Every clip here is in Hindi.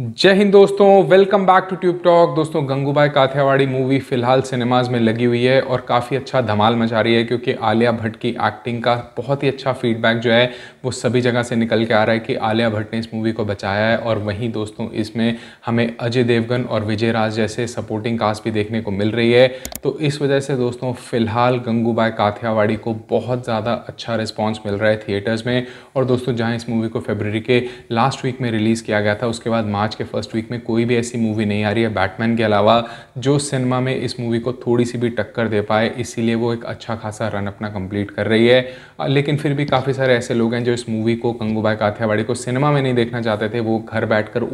जय हिंद दोस्तों welcome back to Tube Talk दोस्तों गंगूबाई काथियावाड़ी मूवी फिलहाल सिनेमाज में लगी हुई है और काफ़ी अच्छा धमाल मचा रही है क्योंकि आलिया भट्ट की एक्टिंग का बहुत ही अच्छा फीडबैक जो है वो सभी जगह से निकल के आ रहा है कि आलिया भट्ट ने इस मूवी को बचाया है और वहीं दोस्तों इसमें हमें अजय देवगन और विजय राज जैसे सपोर्टिंग कास्ट भी देखने को मिल रही है तो इस वजह से दोस्तों फिलहाल गंगूबाई काथियावाड़ी को बहुत ज़्यादा अच्छा रिस्पॉन्स मिल रहा है थिएटर्स में और दोस्तों जहाँ इस मूवी को फेबररी के लास्ट वीक में रिलीज़ किया गया था उसके बाद मार्च के फर्स्ट वीक में कोई भी ऐसी मूवी नहीं आ रही है बैटमैन के अलावा जो सिनेमा में इस मूवी को थोड़ी सी भी टक्कर दे पाए इसीलिए वो एक अच्छा खासा रन अपना कंप्लीट कर रही है लेकिन फिर भी काफ़ी सारे ऐसे लोग हैं जो इस मूवी को कंगूबाई काथियावाड़ी को सिनेमा में नहीं देखना चाहते थे वो घर बैठ कर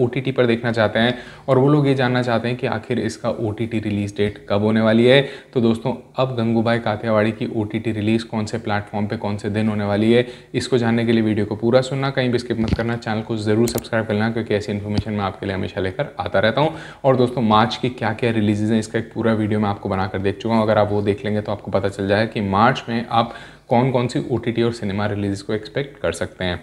पर देखना चाहते हैं और वो लोग ये जानना चाहते हैं कि आखिर इसका ओ रिलीज़ डेट कब होने वाली है तो दोस्तों अब गंगूबाई काथियावाड़ी की ओ रिलीज़ कौन से प्लेटफॉर्म पर कौन से दिन होने वाली है इसको जानने के लिए वीडियो को पूरा सुनना कहीं भी स्किप मत करना चैनल को ज़रूर सब्सक्राइब करना क्योंकि ऐसी इन्फॉर्मेशन मैं आपके लिए हमेशा लेकर आता रहता हूँ और दोस्तों मार्च की क्या क्या रिलीजेज हैं इसका एक पूरा वीडियो मैं आपको बनाकर देख चुका हूँ अगर आप वो देख लेंगे तो आपको पता चल जाएगा कि मार्च में आप कौन कौन सी ओ और सिनेमा रिलीज को एक्सपेक्ट कर सकते हैं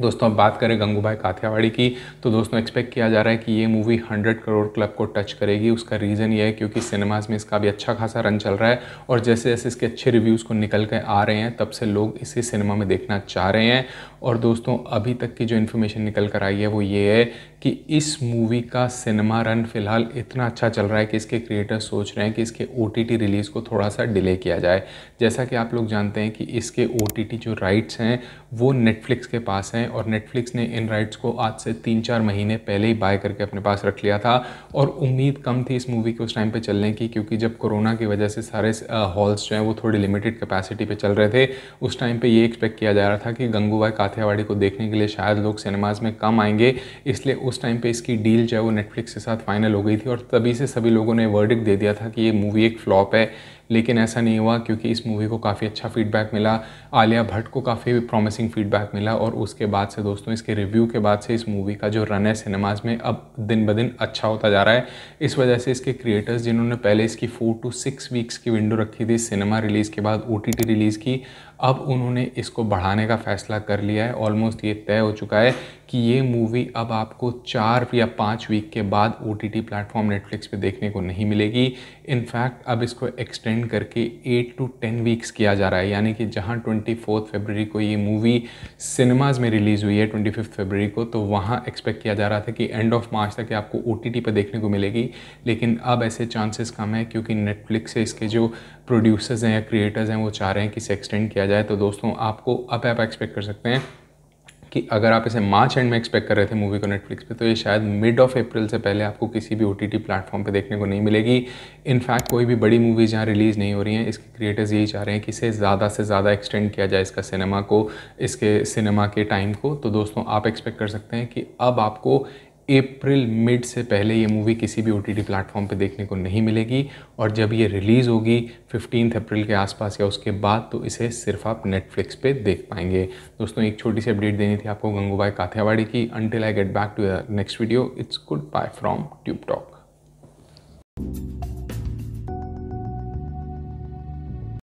दोस्तों अब बात करें गंगूबाई काथियावाड़ी की तो दोस्तों एक्सपेक्ट किया जा रहा है कि ये मूवी 100 करोड़ क्लब को टच करेगी उसका रीज़न ये है क्योंकि सिनेमाज में इसका भी अच्छा खासा रन चल रहा है और जैसे जैसे इसके अच्छे रिव्यूज़ को निकल कर आ रहे हैं तब से लोग इसी सिनेमा में देखना चाह रहे हैं और दोस्तों अभी तक की जो इन्फॉर्मेशन निकल कर आई है वो ये है कि इस मूवी का सिनेमा रन फिलहाल इतना अच्छा चल रहा है कि इसके क्रिएटर सोच रहे हैं कि इसके ओ रिलीज़ को थोड़ा सा डिले किया जाए जैसा कि आप लोग जानते हैं कि इसके ओ जो राइट्स हैं वो नेटफ्लिक्स के पास हैं और नेटफ्लिक्स ने इन राइट्स को आज से तीन चार महीने पहले ही बाय करके अपने पास रख लिया था और उम्मीद कम थी इस मूवी के उस टाइम पे चलने की क्योंकि जब कोरोना की वजह से सारे हॉल्स जो हैं वो थोड़ी लिमिटेड कैपेसिटी पे चल रहे थे उस टाइम पे ये एक्सपेक्ट किया जा रहा था कि गंगूबाई काथियावाड़ी को देखने के लिए शायद लोग सिनेमाज में कम आएंगे इसलिए उस टाइम पर इसकी डील जो है वो नेटफ्लिक्स के साथ फाइनल हो गई थी और तभी से सभी लोगों ने वर्डिक दे दिया था कि ये मूवी एक फ्लॉप है लेकिन ऐसा नहीं हुआ क्योंकि इस मूवी को काफ़ी अच्छा फीडबैक मिला आलिया भट्ट को काफ़ी प्रॉमिसिंग फीडबैक मिला और उसके बाद से दोस्तों इसके रिव्यू के बाद से इस मूवी का जो रन है सिनेमाज में अब दिन ब दिन अच्छा होता जा रहा है इस वजह से इसके क्रिएटर्स जिन्होंने पहले इसकी फोर टू सिक्स वीक्स की विंडो रखी थी सिनेमा रिलीज़ के बाद ओ रिलीज़ की अब उन्होंने इसको बढ़ाने का फ़ैसला कर लिया है ऑलमोस्ट ये तय हो चुका है कि ये मूवी अब आपको चार या पाँच वीक के बाद O T T platform Netflix पर देखने को नहीं मिलेगी इनफैक्ट अब इसको एक्सटेंड एक्सटेंड करके एट टू टेन वीक्स किया जा रहा है यानी कि जहाँ ट्वेंटी फोर्थ फेबररी को ये मूवी सिनेमाज़ में रिलीज़ हुई है ट्वेंटी फिफ्थ फेबररी को तो वहाँ एक्सपेक्ट किया जा रहा था कि एंड ऑफ मार्च तक आपको ओ टी पर देखने को मिलेगी लेकिन अब ऐसे चांसेस कम है क्योंकि नेटफ्लिक्स से इसके जो प्रोड्यूसर्स हैं या क्रिएटर्स हैं वो चाह रहे हैं कि इसे एक्सटेंड किया जाए तो दोस्तों आपको अब आप एक्सपेक्ट कर सकते हैं कि अगर आप इसे मार्च एंड में एक्सपेक्ट कर रहे थे मूवी को नेटफ्लिक्स पे तो ये शायद मिड ऑफ अप्रैल से पहले आपको किसी भी ओ टी प्लेटफॉर्म पर देखने को नहीं मिलेगी इनफैक्ट कोई भी बड़ी मूवीज़ यहाँ रिलीज़ नहीं हो रही हैं इसके क्रिएटर्स यही चाह रहे हैं कि इसे ज़्यादा से ज़्यादा एक्सटेंड किया जाए इसका सिनेमा को इसके सिनेमा के टाइम को तो दोस्तों आप एक्सपेक्ट कर सकते हैं कि अब आपको अप्रैल मिड से पहले ये मूवी किसी भी ओ टी प्लेटफॉर्म पे देखने को नहीं मिलेगी और जब ये रिलीज़ होगी फिफ्टीन अप्रैल के आसपास या उसके बाद तो इसे सिर्फ आप नेटफ्लिक्स पे देख पाएंगे दोस्तों एक छोटी सी अपडेट देनी थी आपको गंगूबाई काथियावाड़ी की until I get back to next video it's good bye from Tube talk